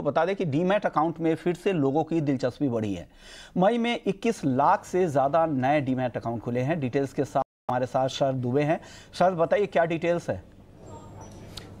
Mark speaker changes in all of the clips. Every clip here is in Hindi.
Speaker 1: आपको बता दें कि डीमैट अकाउंट में फिर से लोगों की दिलचस्पी बढ़ी है मई में 21 लाख से ज़्यादा नए डीमैट अकाउंट खुले हैं डिटेल्स के साथ हमारे साथ शरद दुबे हैं शरद बताइए क्या
Speaker 2: डिटेल्स है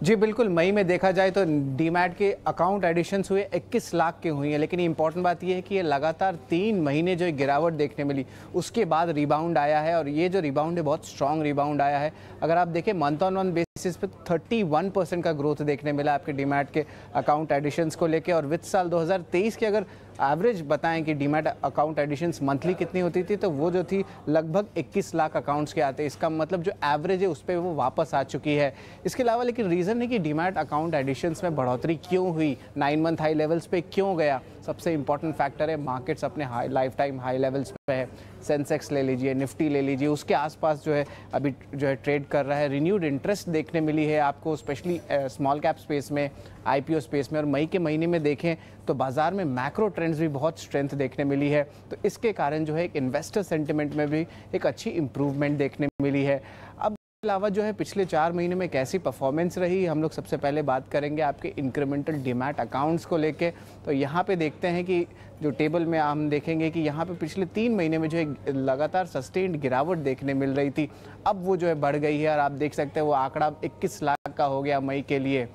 Speaker 2: जी बिल्कुल मई में देखा जाए तो डीमैट के अकाउंट एडिशंस हुए 21 लाख के हुई हैं लेकिन इंपॉर्टेंट बात यह है कि ये लगातार तीन महीने जो गिरावट देखने मिली उसके बाद रिबाउंड आया है और ये जो रिबाउंड है बहुत स्ट्रॉन्ग रिबाउंड आया है अगर आप देखें मंथ ऑन मंथ बेसिस पे 31 परसेंट का ग्रोथ देखने मिला आपके डीमैट के अकाउंट एडिशंस को लेकर और वित्त साल दो के अगर एवरेज बताएं कि डीमेट अकाउंट एडिशंस मंथली कितनी होती थी तो वो जो थी लगभग 21 लाख अकाउंट्स के आते इसका मतलब जो एवरेज है उस पर वो वापस आ चुकी है इसके अलावा लेकिन रीज़न है कि डीमेट अकाउंट एडिशंस में बढ़ोतरी क्यों हुई नाइन मंथ हाई लेवल्स पे क्यों गया सबसे इंपॉर्टेंट फैक्टर है मार्केट्स अपने high life time high levels पे है सेंसेक्स ले लीजिए निफ्टी ले लीजिए उसके आसपास जो है अभी जो है ट्रेड कर रहा है रिन्यूड इंटरेस्ट देखने मिली है आपको स्पेशली स्मॉल कैप स्पेस में आई स्पेस में और मई के महीने में देखें तो बाजार में मैक्रो ट्रेंड्स भी बहुत स्ट्रेंथ देखने मिली है तो इसके कारण जो है एक इन्वेस्टर सेंटिमेंट में भी एक अच्छी इंप्रूवमेंट देखने मिली है अब अलावा जो है पिछले चार महीने में कैसी परफॉर्मेंस रही हम लोग सबसे पहले बात करेंगे आपके इंक्रीमेंटल डिमैट अकाउंट्स को लेके तो यहाँ पे देखते हैं कि जो टेबल में हम देखेंगे कि यहाँ पे पिछले तीन महीने में जो है लगातार सस्टेन्ड गिरावट देखने मिल रही थी अब वो जो है बढ़ गई है और आप देख सकते हैं वो आंकड़ा इक्कीस लाख का हो गया मई के लिए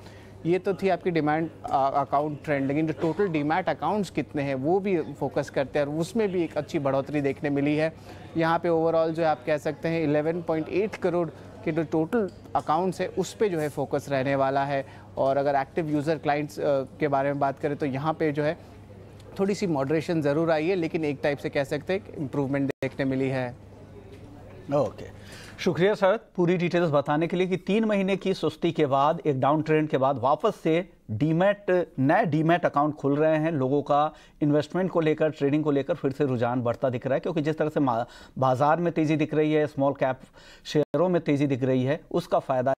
Speaker 2: ये तो थी आपकी डिमांड अकाउंट ट्रेंड लेकिन जो टोटल डिमांड अकाउंट्स कितने हैं वो भी फोकस करते हैं और उसमें भी एक अच्छी बढ़ोतरी देखने मिली है यहाँ पे ओवरऑल जो है आप कह सकते हैं 11.8 करोड़ के जो टोटल अकाउंट्स है उस पर जो है फोकस रहने वाला है और अगर एक्टिव यूज़र क्लाइंट्स के बारे में बात करें तो यहाँ पर जो है थोड़ी सी मॉडरेशन ज़रूर आई है लेकिन एक टाइप से कह सकते हैं इम्प्रूवमेंट देखने मिली है
Speaker 1: ओके शुक्रिया सर पूरी डिटेल्स बताने के लिए कि तीन महीने की सुस्ती के बाद एक डाउन ट्रेंड के बाद वापस से डीमेट नए डीमेट अकाउंट खुल रहे हैं लोगों का इन्वेस्टमेंट को लेकर ट्रेडिंग को लेकर फिर से रुझान बढ़ता दिख रहा है क्योंकि जिस तरह से बाजार में तेजी दिख रही है स्मॉल कैप शेयरों में तेजी दिख रही है उसका फायदा